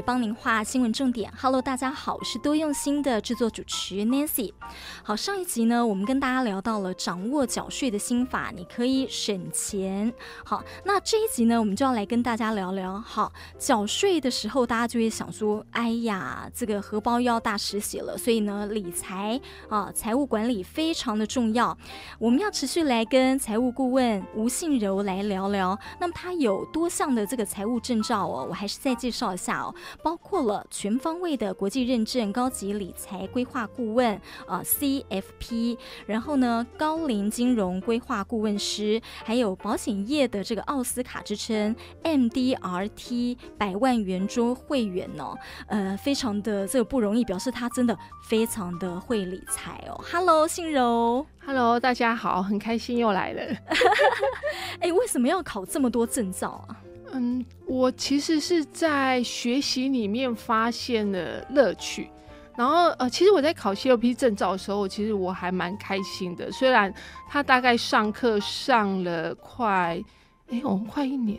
帮您画新闻重点。Hello，大家好，我是多用心的制作主持 Nancy。好，上一集呢，我们跟大家聊到了掌握缴税的心法，你可以省钱。好，那这一集呢，我们就要来跟大家聊聊。好，缴税的时候，大家就会想说，哎呀，这个荷包又要大失血了。所以呢，理财啊，财务管理非常的重要。我们要持续来跟财务顾问吴信柔来聊聊。那么他有多项的这个财务证照哦，我还是再介绍一下哦。包括了全方位的国际认证高级理财规划顾问啊，CFP，然后呢，高龄金融规划顾问师，还有保险业的这个奥斯卡之称，MDRT 百万圆桌会员呢，呃，非常的这个不容易，表示他真的非常的会理财哦。Hello，信柔。Hello，大家好，很开心又来了。哎，为什么要考这么多证照啊？嗯，我其实是在学习里面发现了乐趣，然后呃，其实我在考 COP 证照的时候，其实我还蛮开心的。虽然他大概上课上了快，哎，我们快一年，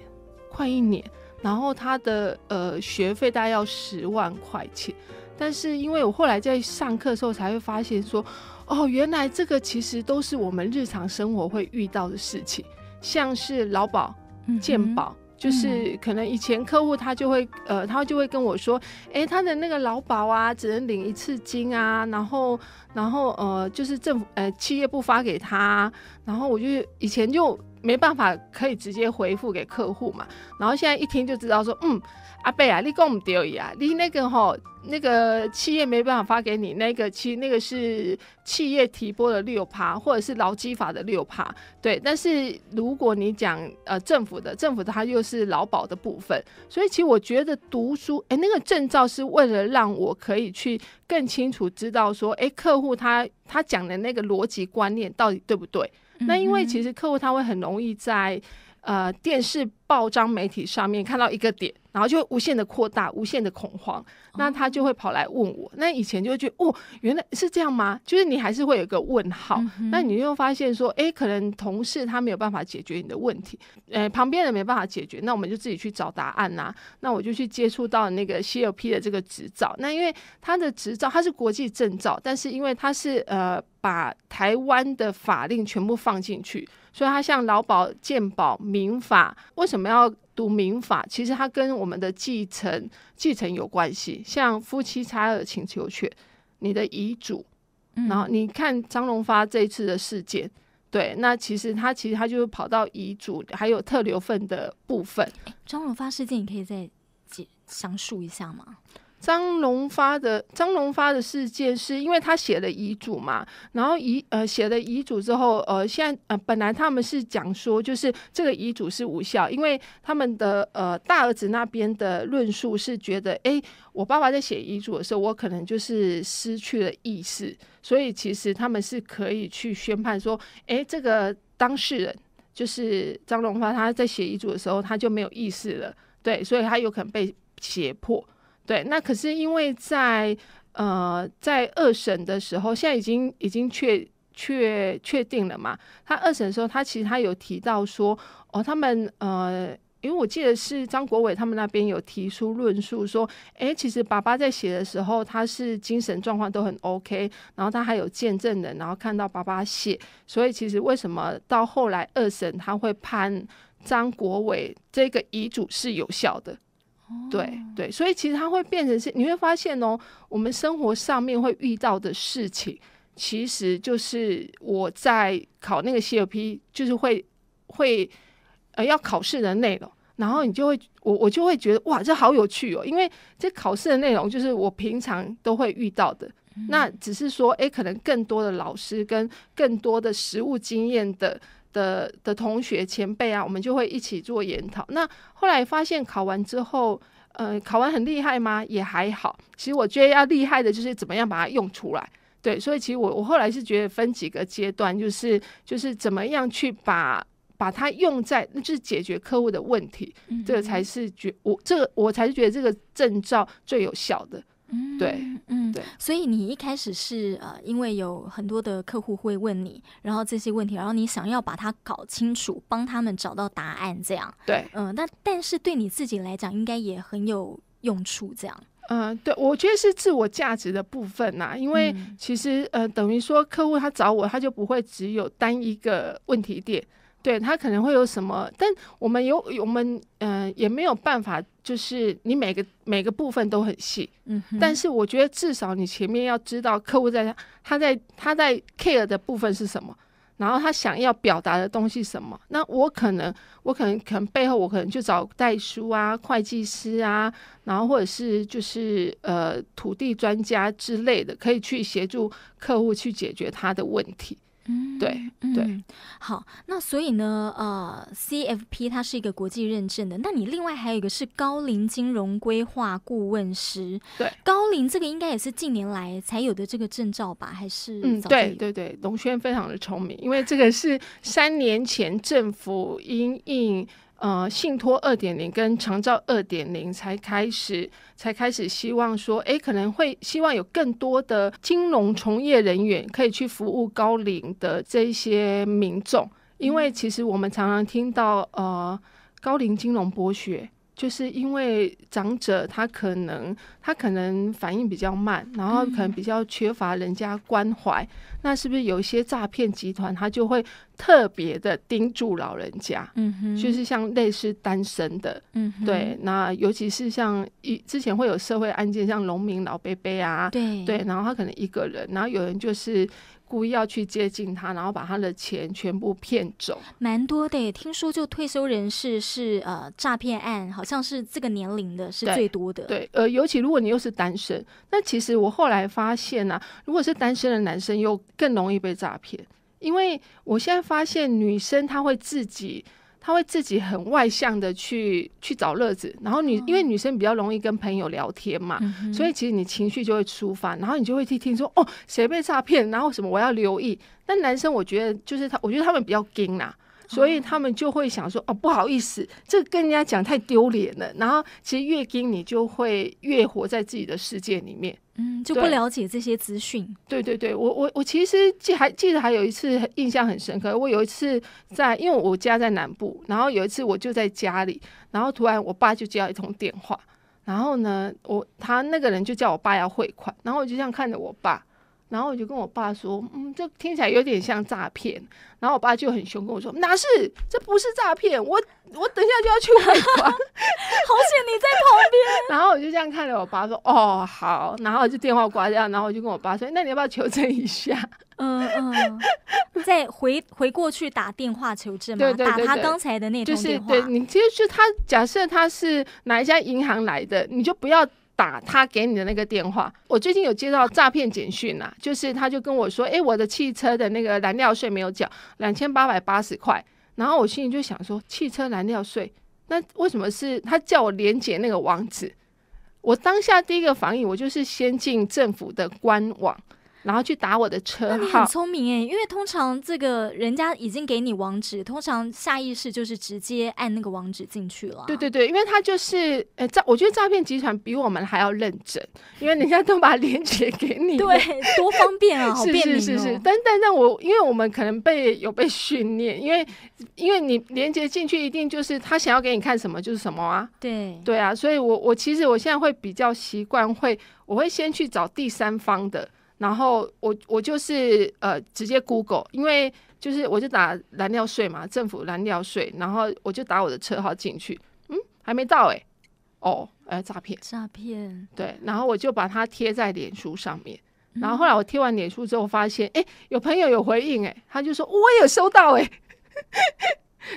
快一年。然后他的呃学费大概要十万块钱，但是因为我后来在上课的时候才会发现说，哦，原来这个其实都是我们日常生活会遇到的事情，像是劳保、健保。就是可能以前客户他就会呃，他就会跟我说，哎，他的那个劳保啊，只能领一次金啊，然后然后呃，就是政府呃，企业不发给他，然后我就以前就。没办法，可以直接回复给客户嘛。然后现在一听就知道说，嗯，阿贝啊，你跟我们丢一啊，你那个吼，那个企业没办法发给你那个，其实那个是企业提拨的六趴，或者是劳基法的六趴，对。但是如果你讲呃政府的，政府它又是劳保的部分，所以其实我觉得读书，哎，那个证照是为了让我可以去更清楚知道说，哎，客户他他讲的那个逻辑观念到底对不对。那因为其实客户他会很容易在呃电视。报章媒体上面看到一个点，然后就无限的扩大，无限的恐慌。那他就会跑来问我。那以前就会觉得，哦，原来是这样吗？就是你还是会有一个问号。那你又发现说，哎，可能同事他没有办法解决你的问题，呃，旁边人没办法解决，那我们就自己去找答案呐。那我就去接触到那个 C L P 的这个执照。那因为他的执照，他是国际证照，但是因为他是呃把台湾的法令全部放进去。所以它像劳保、鉴保、民法，为什么要读民法？其实它跟我们的继承、继承有关系，像夫妻差额请求权、你的遗嘱，然后你看张荣发这一次的事件，对，那其实他其实他就是跑到遗嘱，还有特留份的部分。张荣发事件，你可以再解详述一下吗？张荣发的张荣发的事件，是因为他写了遗嘱嘛？然后遗呃写了遗嘱之后，呃，现在呃本来他们是讲说，就是这个遗嘱是无效，因为他们的呃大儿子那边的论述是觉得，哎，我爸爸在写遗嘱的时候，我可能就是失去了意识，所以其实他们是可以去宣判说，哎，这个当事人就是张荣发，他在写遗嘱的时候他就没有意识了，对，所以他有可能被胁迫。对，那可是因为在呃，在二审的时候，现在已经已经确确确定了嘛。他二审的时候，他其实他有提到说，哦，他们呃，因为我记得是张国伟他们那边有提出论述说，诶，其实爸爸在写的时候，他是精神状况都很 OK，然后他还有见证人，然后看到爸爸写，所以其实为什么到后来二审他会判张国伟这个遗嘱是有效的？对对，所以其实它会变成是，你会发现哦，我们生活上面会遇到的事情，其实就是我在考那个 CIP，就是会会呃要考试的内容，然后你就会我我就会觉得哇，这好有趣哦，因为这考试的内容就是我平常都会遇到的，那只是说诶，可能更多的老师跟更多的实务经验的。的的同学前辈啊，我们就会一起做研讨。那后来发现考完之后，呃，考完很厉害吗？也还好。其实我觉得要厉害的就是怎么样把它用出来。对，所以其实我我后来是觉得分几个阶段，就是就是怎么样去把把它用在就是解决客户的问题，这个才是觉我这个我才是觉得这个证照最有效的。嗯，对，嗯，对，所以你一开始是呃，因为有很多的客户会问你，然后这些问题，然后你想要把它搞清楚，帮他们找到答案，这样，对，嗯，那但是对你自己来讲，应该也很有用处，这样，嗯，对，我觉得是自我价值的部分呐，因为其实呃，等于说客户他找我，他就不会只有单一个问题点。对他可能会有什么？但我们有我们嗯，也没有办法，就是你每个每个部分都很细。嗯，但是我觉得至少你前面要知道客户在他他在他在 care 的部分是什么，然后他想要表达的东西什么。那我可能我可能可能背后我可能就找代书啊、会计师啊，然后或者是就是呃土地专家之类的，可以去协助客户去解决他的问题。嗯，对对，好，那所以呢，呃，CFP 它是一个国际认证的，那你另外还有一个是高龄金融规划顾问师，对，高龄这个应该也是近年来才有的这个证照吧？还是嗯，对对对，龙轩非常的聪明，因为这个是三年前政府因应。呃，信托二点零跟长照二点零才开始，才开始希望说，哎，可能会希望有更多的金融从业人员可以去服务高龄的这些民众，因为其实我们常常听到，呃，高龄金融剥削。就是因为长者他可能他可能反应比较慢，然后可能比较缺乏人家关怀，那是不是有一些诈骗集团他就会特别的盯住老人家？嗯哼，就是像类似单身的，嗯，对，那尤其是像一之前会有社会案件，像农民老伯伯啊，对对，然后他可能一个人，然后有人就是。故意要去接近他，然后把他的钱全部骗走，蛮多的。听说就退休人士是呃诈骗案，好像是这个年龄的是最多的。对，呃，尤其如果你又是单身，那其实我后来发现啊，如果是单身的男生，又更容易被诈骗，因为我现在发现女生她会自己。他会自己很外向的去去找乐子，然后女因为女生比较容易跟朋友聊天嘛，所以其实你情绪就会抒发，然后你就会去听说哦谁被诈骗，然后什么我要留意。但男生我觉得就是他，我觉得他们比较 ㄍ 啦、啊。所以他们就会想说：“哦，不好意思，这跟人家讲太丢脸了。”然后其实越跟你就会越活在自己的世界里面，嗯，就不了解这些资讯。对对对，我我我其实记还记得还有一次印象很深刻，我有一次在因为我家在南部，然后有一次我就在家里，然后突然我爸就接到一通电话，然后呢，我他那个人就叫我爸要汇款，然后我就这样看着我爸。然后我就跟我爸说，嗯，这听起来有点像诈骗。然后我爸就很凶跟我说，哪是，这不是诈骗，我我等一下就要去汇款，好险你在旁边。然后我就这样看着我爸说，哦好。然后就电话挂掉，然后我就跟我爸说，那你要不要求证一下？嗯嗯，再回回过去打电话求证對對對打他刚才的那通电话。就是对你，其实就他假设他是哪一家银行来的，你就不要。打他给你的那个电话，我最近有接到诈骗简讯啊，就是他就跟我说，哎，我的汽车的那个燃料税没有缴，两千八百八十块，然后我心里就想说，汽车燃料税，那为什么是他叫我连接那个网址？我当下第一个反应，我就是先进政府的官网。然后去打我的车，那你很聪明哎，因为通常这个人家已经给你网址，通常下意识就是直接按那个网址进去了。对对对，因为他就是，诶，诈，我觉得诈骗集团比我们还要认真，因为人家都把链接给你，对，多方便啊，好便是是是，但但但我，因为我们可能被有被训练，因为因为你连接进去一定就是他想要给你看什么就是什么啊。对对啊，所以我我其实我现在会比较习惯会，我会先去找第三方的。然后我我就是呃直接 Google，因为就是我就打燃料税嘛，政府燃料税，然后我就打我的车号进去，嗯，还没到哎，哦，呃，诈骗，诈骗，对，然后我就把它贴在脸书上面，然后后来我贴完脸书之后发现，哎，有朋友有回应，哎，他就说我也收到，哎。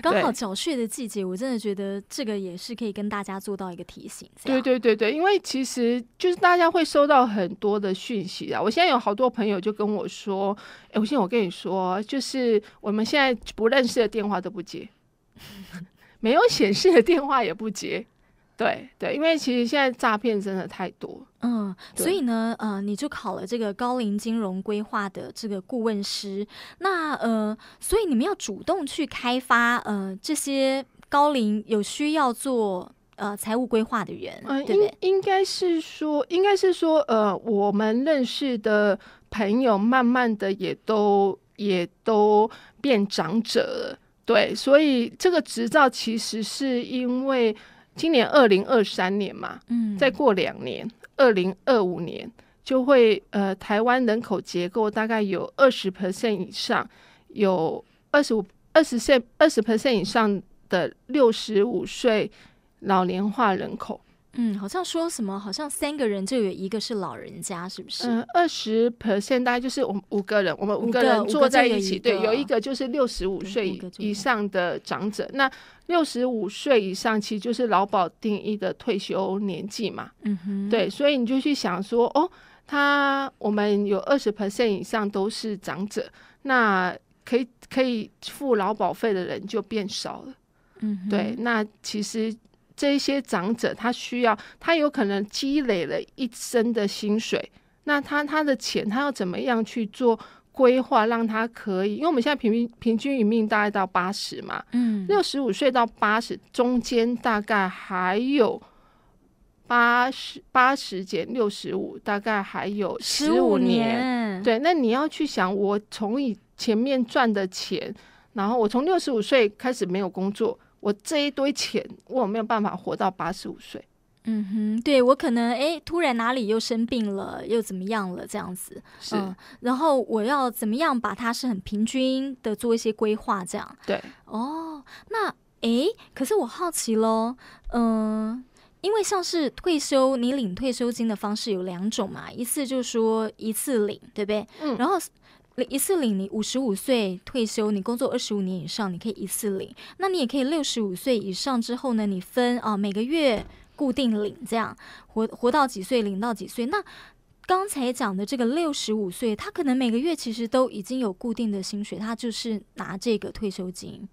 刚好缴税的季节，我真的觉得这个也是可以跟大家做到一个提醒。对对对对，因为其实就是大家会收到很多的讯息啊。我现在有好多朋友就跟我说：“哎，我现在我跟你说，就是我们现在不认识的电话都不接，没有显示的电话也不接。”对对，因为其实现在诈骗真的太多，嗯，所以呢，呃，你就考了这个高龄金融规划的这个顾问师，那呃，所以你们要主动去开发呃这些高龄有需要做呃财务规划的人，应应该是说，应该是说，呃，我们认识的朋友慢慢的也都也都变长者了，对，所以这个执照其实是因为。今年二零二三年嘛，嗯，再过两年，二零二五年就会，呃，台湾人口结构大概有二十 percent 以上，有二十五、二十岁二十 percent 以上的六十五岁老年化人口。嗯，好像说什么，好像三个人就有一个是老人家，是不是？嗯，二十 percent 大概就是我们五个人，我们五个人坐在一起，对，有一个就是六十五岁以上的长者。那六十五岁以上其实就是劳保定义的退休年纪嘛，嗯，对，所以你就去想说，哦，他我们有二十 percent 以上都是长者，那可以可以付劳保费的人就变少了，嗯，对，那其实。这一些长者，他需要，他有可能积累了一生的薪水，那他他的钱，他要怎么样去做规划，让他可以，因为我们现在平平均余命大概到八十嘛，嗯，六十五岁到八十中间大概还有八十八十减六十五，大概还有十五年，对，那你要去想，我从以前面赚的钱，然后我从六十五岁开始没有工作。我这一堆钱，我有没有办法活到八十五岁。嗯哼，对我可能哎，突然哪里又生病了，又怎么样了这样子？是。然后我要怎么样把它是很平均的做一些规划这样？对。哦，那哎，可是我好奇喽，嗯，因为像是退休，你领退休金的方式有两种嘛，一次就说一次领，对不对？嗯。然后。一次领你五十五岁退休，你工作二十五年以上，你可以一次领。那你也可以六十五岁以上之后呢？你分啊，每个月固定领这样，活活到几岁领到几岁？那刚才讲的这个六十五岁，他可能每个月其实都已经有固定的薪水，他就是拿这个退休金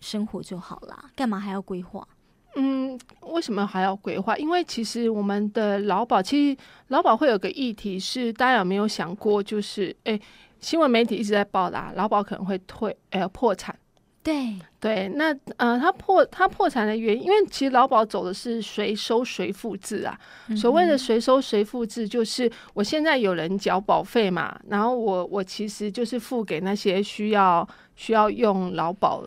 生活就好了，干嘛还要规划？嗯，为什么还要规划？因为其实我们的劳保，其实劳保会有个议题是，大家有没有想过，就是哎。新闻媒体一直在报啦，劳保可能会退，呃，破产。对对，那呃，他破他破产的原因，因为其实劳保走的是“谁收谁付”制啊。所谓的“谁收谁付”制，就是我现在有人缴保费嘛，然后我我其实就是付给那些需要需要用劳保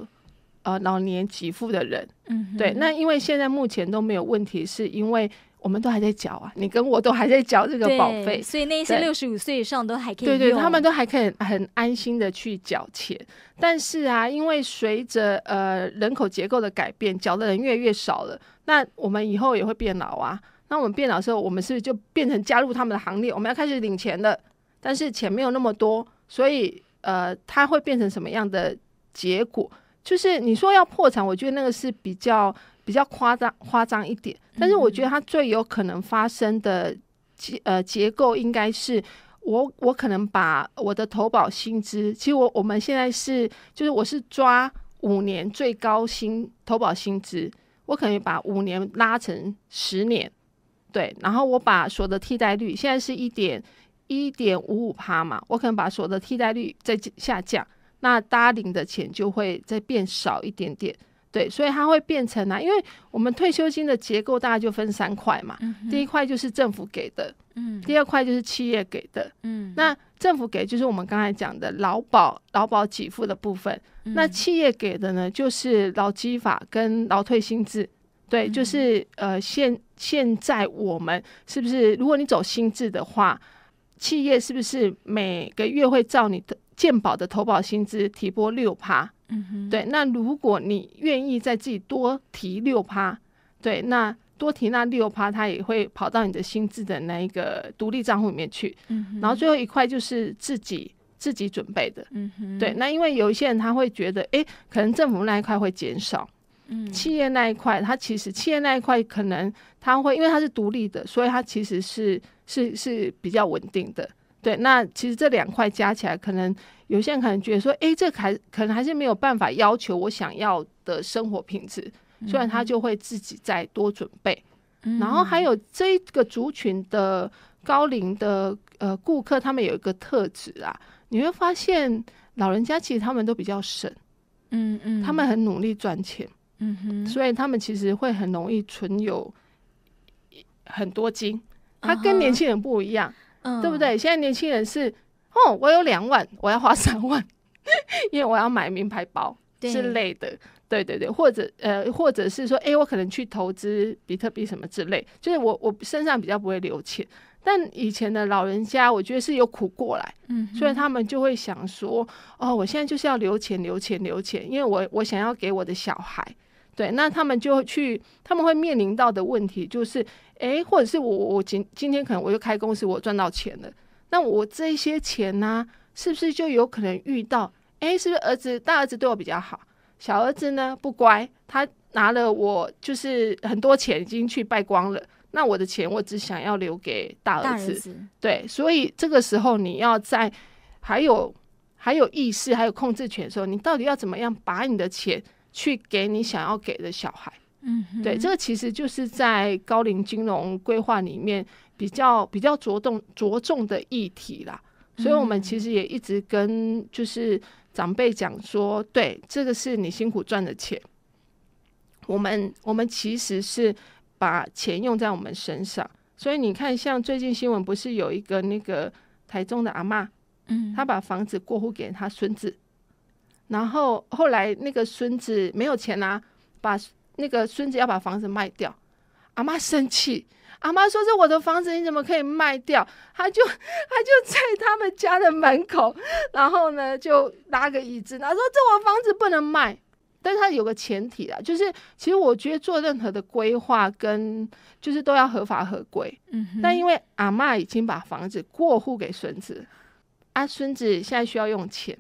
呃老年给付的人。嗯，对。那因为现在目前都没有问题，是因为。我们都还在缴啊，你跟我都还在缴这个保费，所以那些六十五岁以上都还可以用。对对，他们都还可以很安心的去缴钱。但是啊，因为随着呃人口结构的改变，缴的人越来越少了。那我们以后也会变老啊。那我们变老之后，我们是不是就变成加入他们的行列？我们要开始领钱了，但是钱没有那么多，所以呃，它会变成什么样的结果？就是你说要破产，我觉得那个是比较。比较夸张夸张一点，但是我觉得它最有可能发生的结呃结构应该是，我我可能把我的投保薪资，其实我我们现在是就是我是抓五年最高薪投保薪资，我可能把五年拉成十年，对，然后我把所得替代率现在是一点一点五五趴嘛，我可能把所得替代率再下降，那搭领的钱就会再变少一点点。对，所以它会变成啊，因为我们退休金的结构大概就分三块嘛，第一块就是政府给的，嗯，第二块就是企业给的，嗯，那政府给就是我们刚才讲的老保，劳保给付的部分，那企业给的呢，就是劳基法跟劳退薪制，对，就是呃现现在我们是不是，如果你走薪制的话，企业是不是每个月会照你的健保的投保薪资提拨六趴？嗯哼，对，那如果你愿意在自己多提六趴，对，那多提那六趴，它也会跑到你的薪资的那一个独立账户里面去。嗯哼，然后最后一块就是自己自己准备的。嗯哼，对，那因为有一些人他会觉得，哎，可能政府那一块会减少。嗯，企业那一块，它其实企业那一块可能它会，因为它是独立的，所以它其实是是是比较稳定的。对，那其实这两块加起来，可能有些人可能觉得说，哎，这还可能还是没有办法要求我想要的生活品质，虽然他就会自己再多准备。然后还有这个族群的高龄的呃顾客，他们有一个特质啊，你会发现老人家其实他们都比较省，嗯嗯，他们很努力赚钱，嗯哼，所以他们其实会很容易存有很多金，他跟年轻人不一样。对不对？现在年轻人是，哦，我有两万，我要花三万，因为我要买名牌包之类的。对对对，或者呃，或者是说，哎，我可能去投资比特币什么之类。就是我我身上比较不会留钱，但以前的老人家，我觉得是有苦过来，嗯，所以他们就会想说，哦，我现在就是要留钱留钱留钱，因为我我想要给我的小孩。对，那他们就去，他们会面临到的问题就是，哎，或者是我我今今天可能我就开公司，我赚到钱了，那我这些钱呢，是不是就有可能遇到，哎，是不是儿子大儿子对我比较好，小儿子呢不乖，他拿了我就是很多钱已经去败光了，那我的钱我只想要留给大儿子，对，所以这个时候你要在还有还有意识还有控制权的时候，你到底要怎么样把你的钱？去给你想要给的小孩，嗯，对，这个其实就是在高龄金融规划里面比较比较着重着重的议题啦。所以我们其实也一直跟就是长辈讲说，对，这个是你辛苦赚的钱，我们我们其实是把钱用在我们身上。所以你看，像最近新闻不是有一个那个台中的阿妈，嗯，他把房子过户给他孙子。然后后来那个孙子没有钱啊，把那个孙子要把房子卖掉，阿妈生气，阿妈说：“这我的房子你怎么可以卖掉？”他就 他就在他们家的门口，然后呢就拉个椅子，他说：“这我房子不能卖。”但是他有个前提啊，就是其实我觉得做任何的规划跟就是都要合法合规。嗯。那因为阿妈已经把房子过户给孙子，阿孙子现在需要用钱。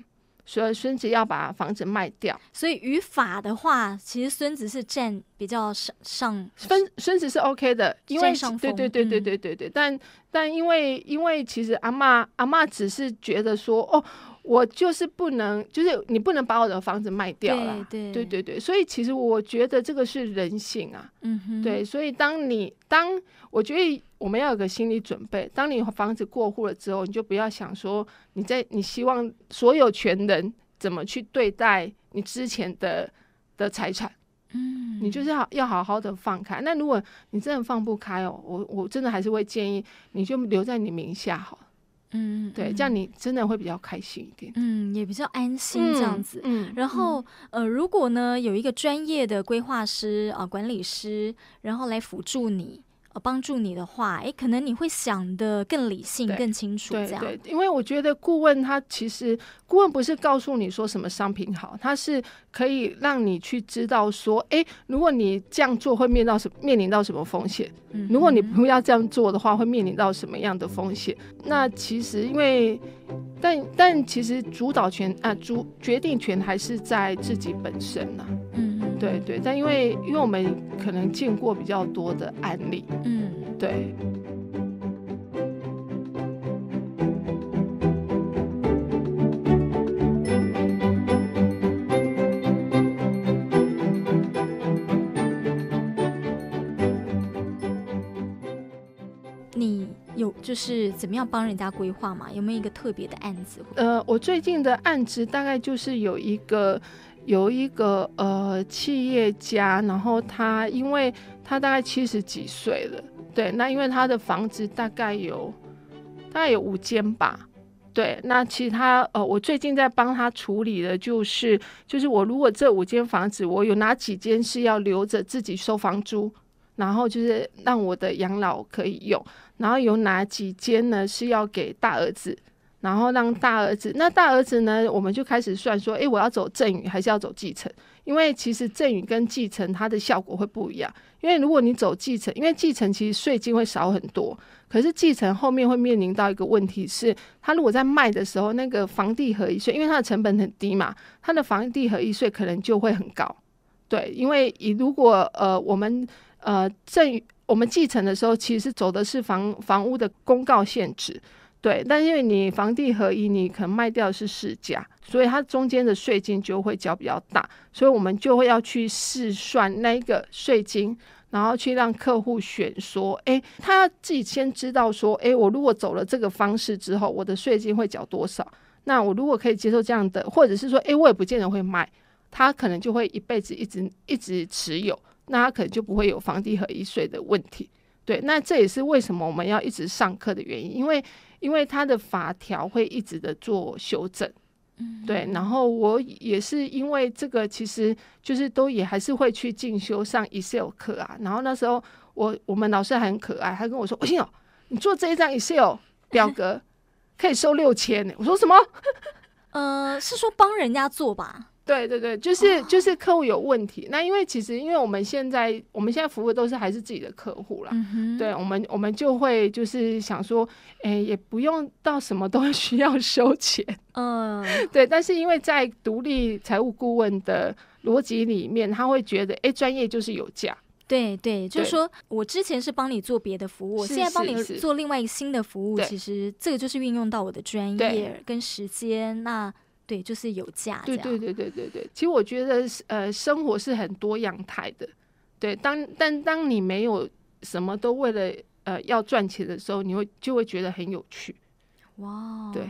所以孙子要把房子卖掉，所以语法的话，其实孙子是占比较上上。孙孙子是 OK 的，因为对对对对对对对。但但因为因为其实阿妈阿妈只是觉得说哦。我就是不能，就是你不能把我的房子卖掉了，对对对，所以其实我觉得这个是人性啊，对，所以当你当我觉得我们要有个心理准备，当你房子过户了之后，你就不要想说你在你希望所有权人怎么去对待你之前的的财产，嗯，你就是要好好的放开。那如果你真的放不开哦，我我真的还是会建议你就留在你名下好。嗯，对，这样你真的会比较开心一点，嗯，也比较安心这样子。然后，呃，如果呢有一个专业的规划师啊、管理师，然后来辅助你。帮助你的话，哎，可能你会想的更理性、更清楚这样。对，因为我觉得顾问他其实，顾问不是告诉你说什么商品好，他是可以让你去知道说，哎，如果你这样做会面到什么，面临到什么风险？嗯，如果你不要这样做的话，会面临到什么样的风险？那其实因为，但但其实主导权啊，主决定权还是在自己本身啊。嗯，对对，但因为因为我们。可能见过比较多的案例，嗯，对。你有就是怎么样帮人家规划嘛？有没有一个特别的案子？呃，我最近的案子大概就是有一个。有一个呃企业家，然后他因为他大概七十几岁了，对，那因为他的房子大概有大概有五间吧，对，那其他呃我最近在帮他处理的就是就是我如果这五间房子，我有哪几间是要留着自己收房租，然后就是让我的养老可以用，然后有哪几间呢是要给大儿子。然后让大儿子，那大儿子呢？我们就开始算说，哎，我要走赠与还是要走继承？因为其实赠与跟继承它的效果会不一样。因为如果你走继承，因为继承其实税金会少很多，可是继承后面会面临到一个问题是，他如果在卖的时候那个房地合一税，因为它的成本很低嘛，它的房地合一税可能就会很高。对，因为以如果呃我们呃赠与我们继承的时候，其实走的是房房屋的公告限制。对，但因为你房地合一，你可能卖掉是市价，所以它中间的税金就会交比较大，所以我们就会要去试算那个税金，然后去让客户选说，哎，他自己先知道说，哎，我如果走了这个方式之后，我的税金会缴多少？那我如果可以接受这样的，或者是说，哎，我也不见得会卖，他可能就会一辈子一直一直持有，那他可能就不会有房地合一税的问题。对，那这也是为什么我们要一直上课的原因，因为。因为他的法条会一直的做修正，嗯，对。然后我也是因为这个，其实就是都也还是会去进修上 Excel 课啊。然后那时候我我们老师很可爱，他跟我说：“哦，你做这一张 Excel 表格 可以收六千呢。”我说什么？呃，是说帮人家做吧。对对对，就是就是客户有问题，那因为其实因为我们现在我们现在服务都是还是自己的客户啦。对，我们我们就会就是想说，诶，也不用到什么都需要收钱，嗯，对。但是因为在独立财务顾问的逻辑里面，他会觉得，哎，专业就是有价，对对，就是说我之前是帮你做别的服务，我现在帮你做另外一个新的服务，其实这个就是运用到我的专业跟时间，那。对，就是有价。对对对对对对，其实我觉得，呃，生活是很多样态的。对，当但当你没有什么都为了呃要赚钱的时候，你会就会觉得很有趣。哇，对。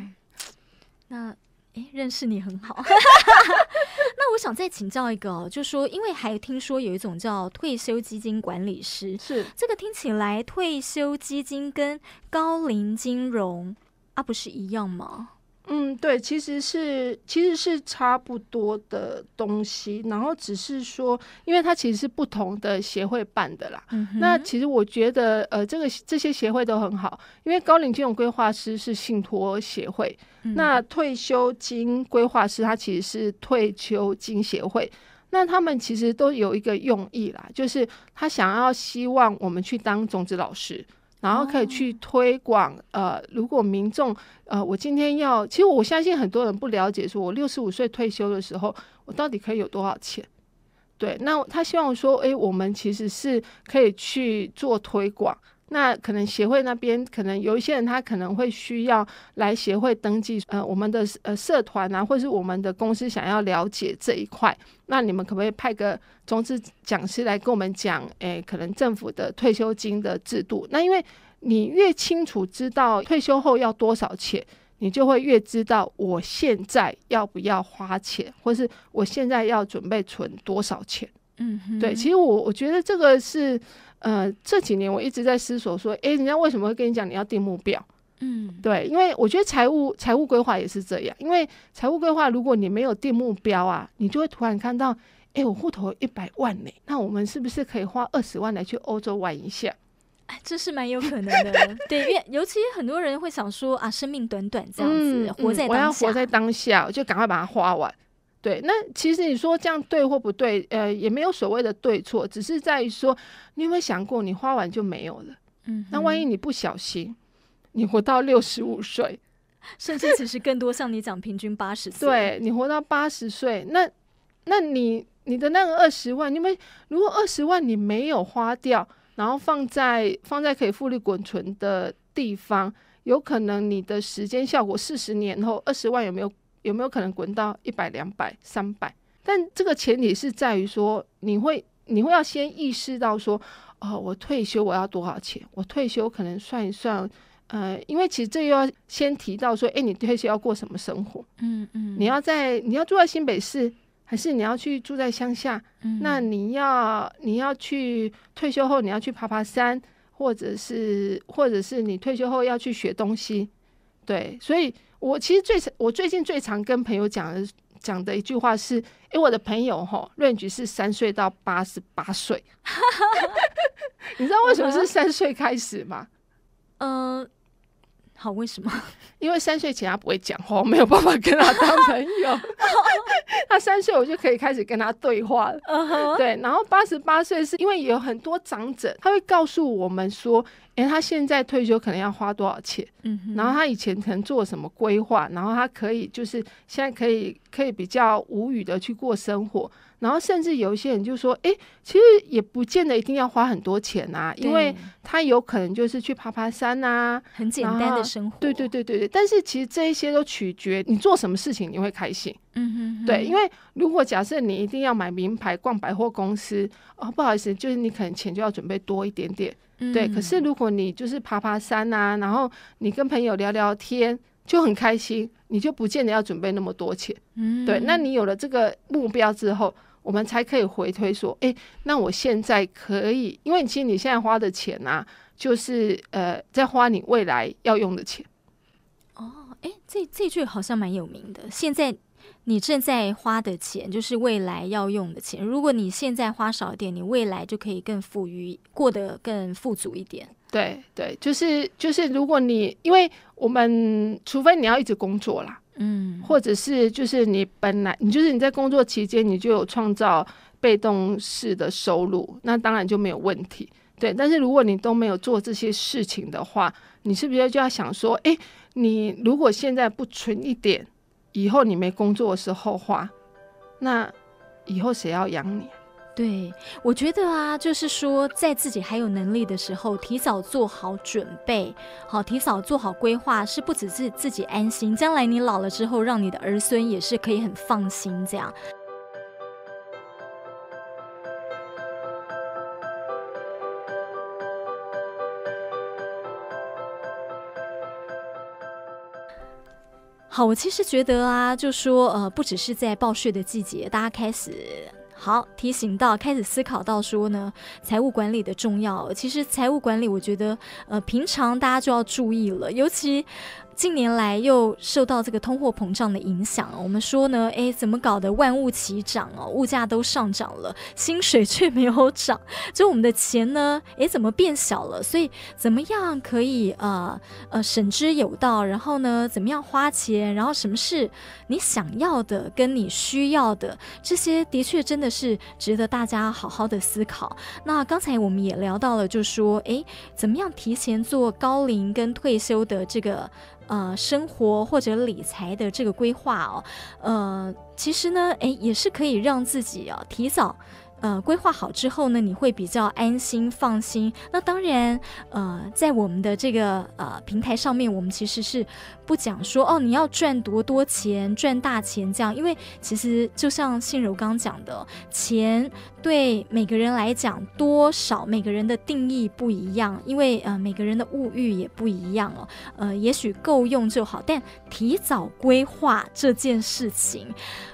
那哎，认识你很好。那我想再请教一个，哦，就说，因为还听说有一种叫退休基金管理师，是这个听起来退休基金跟高龄金融啊不是一样吗？嗯，对，其实是其实是差不多的东西，然后只是说，因为它其实是不同的协会办的啦。那其实我觉得，呃，这个这些协会都很好，因为高龄金融规划师是信托协会，那退休金规划师他其实是退休金协会，那他们其实都有一个用意啦，就是他想要希望我们去当种子老师。然后可以去推广，呃，如果民众，呃，我今天要，其实我相信很多人不了解，说我六十五岁退休的时候，我到底可以有多少钱？对，那他希望说，哎，我们其实是可以去做推广。那可能协会那边可能有一些人，他可能会需要来协会登记。呃，我们的呃社团啊，或是我们的公司想要了解这一块，那你们可不可以派个中职讲师来跟我们讲？诶，可能政府的退休金的制度。那因为你越清楚知道退休后要多少钱，你就会越知道我现在要不要花钱，或是我现在要准备存多少钱。嗯，对，其实我我觉得这个是。呃，这几年我一直在思索说，哎，人家为什么会跟你讲你要定目标？嗯，对，因为我觉得财务财务规划也是这样，因为财务规划如果你没有定目标啊，你就会突然看到，哎，我户头一百万呢，那我们是不是可以花二十万来去欧洲玩一下？哎，这是蛮有可能的，对，因为尤其很多人会想说啊，生命短短这样子，活在当下，我要活在当下，我就赶快把它花完。对，那其实你说这样对或不对，呃，也没有所谓的对错，只是在于说，你有没有想过，你花完就没有了。嗯，那万一你不小心，你活到六十五岁，甚至其实更多像你讲平均八十岁，对你活到八十岁，那那你你的那个二十万，因为如果二十万你没有花掉，然后放在放在可以复利滚存的地方，有可能你的时间效果四十年后二十万有没有？有没有可能滚到一百、两百、三百？但这个前提是在于说，你会你会要先意识到说，哦，我退休我要多少钱？我退休可能算一算，呃，因为其实这又要先提到说，哎，你退休要过什么生活？嗯嗯，你要在你要住在新北市，还是你要去住在乡下？嗯，那你要你要去退休后你要去爬爬山，或者是或者是你退休后要去学东西？对，所以。我其实最我最近最常跟朋友讲的，讲的一句话是：因、为我的朋友哈，论据是三岁到八十八岁，你知道为什么是三岁开始吗？嗯。好，为什么？因为三岁前他不会讲话，我没有办法跟他当朋友。他三岁我就可以开始跟他对话了。对，然后八十八岁是因为有很多长者，他会告诉我们说：“哎，他现在退休可能要花多少钱？”嗯，然后他以前曾做什么规划，然后他可以就是现在可以可以比较无语的去过生活。然后甚至有一些人就说：“哎，其实也不见得一定要花很多钱啊，因为他有可能就是去爬爬山啊，很简单的生活。对对对对对。但是其实这一些都取决你做什么事情你会开心。嗯哼，对，因为如果假设你一定要买名牌逛百货公司哦，不好意思，就是你可能钱就要准备多一点点。对，可是如果你就是爬爬山啊，然后你跟朋友聊聊天就很开心，你就不见得要准备那么多钱。嗯，对，那你有了这个目标之后。我们才可以回推说，哎，那我现在可以，因为其实你现在花的钱啊，就是呃，在花你未来要用的钱。哦，哎，这这句好像蛮有名的。现在你正在花的钱，就是未来要用的钱。如果你现在花少一点，你未来就可以更富裕，过得更富足一点。对对，就是就是，如果你因为我们除非你要一直工作啦。嗯，或者是就是你本来你就是你在工作期间你就有创造被动式的收入，那当然就没有问题，对。但是如果你都没有做这些事情的话，你是不是就要想说，哎，你如果现在不存一点，以后你没工作的时候花，那以后谁要养你？对，我觉得啊，就是说，在自己还有能力的时候，提早做好准备，好提早做好规划，是不只是自己安心，将来你老了之后，让你的儿孙也是可以很放心这样。好，我其实觉得啊，就说呃，不只是在暴雪的季节，大家开始。好，提醒到开始思考到说呢，财务管理的重要。其实财务管理，我觉得呃，平常大家就要注意了，尤其。近年来又受到这个通货膨胀的影响，我们说呢，哎，怎么搞的？万物齐涨哦，物价都上涨了，薪水却没有涨，就我们的钱呢，哎，怎么变小了？所以怎么样可以呃呃省之有道？然后呢，怎么样花钱？然后什么是你想要的，跟你需要的这些，的确真的是值得大家好好的思考。那刚才我们也聊到了，就说哎，怎么样提前做高龄跟退休的这个。呃，生活或者理财的这个规划哦，呃，其实呢，哎，也是可以让自己啊提早。呃，规划好之后呢，你会比较安心放心。那当然，呃，在我们的这个呃平台上面，我们其实是不讲说哦，你要赚多多钱，赚大钱这样。因为其实就像信柔刚讲的，钱对每个人来讲多少，每个人的定义不一样，因为呃，每个人的物欲也不一样哦。呃，也许够用就好，但提早规划这件事情，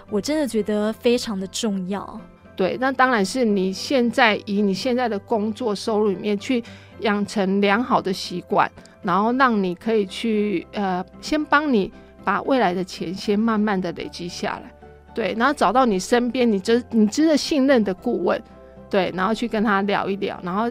我真的觉得非常的重要。对，那当然是你现在以你现在的工作收入里面去养成良好的习惯，然后让你可以去呃先帮你把未来的钱先慢慢的累积下来，对，然后找到你身边你真你真的信任的顾问，对，然后去跟他聊一聊，然后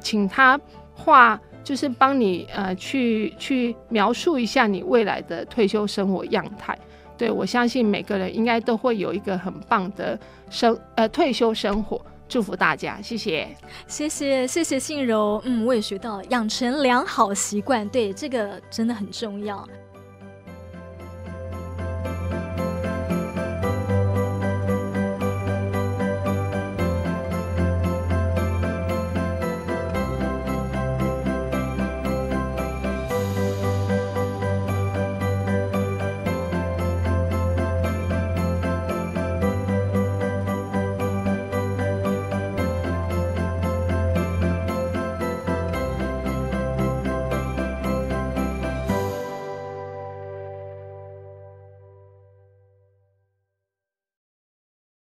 请他画就是帮你呃去去描述一下你未来的退休生活样态。对，我相信每个人应该都会有一个很棒的生，呃，退休生活。祝福大家，谢谢，谢谢，谢谢信柔。嗯，我也学到养成良好习惯，对这个真的很重要。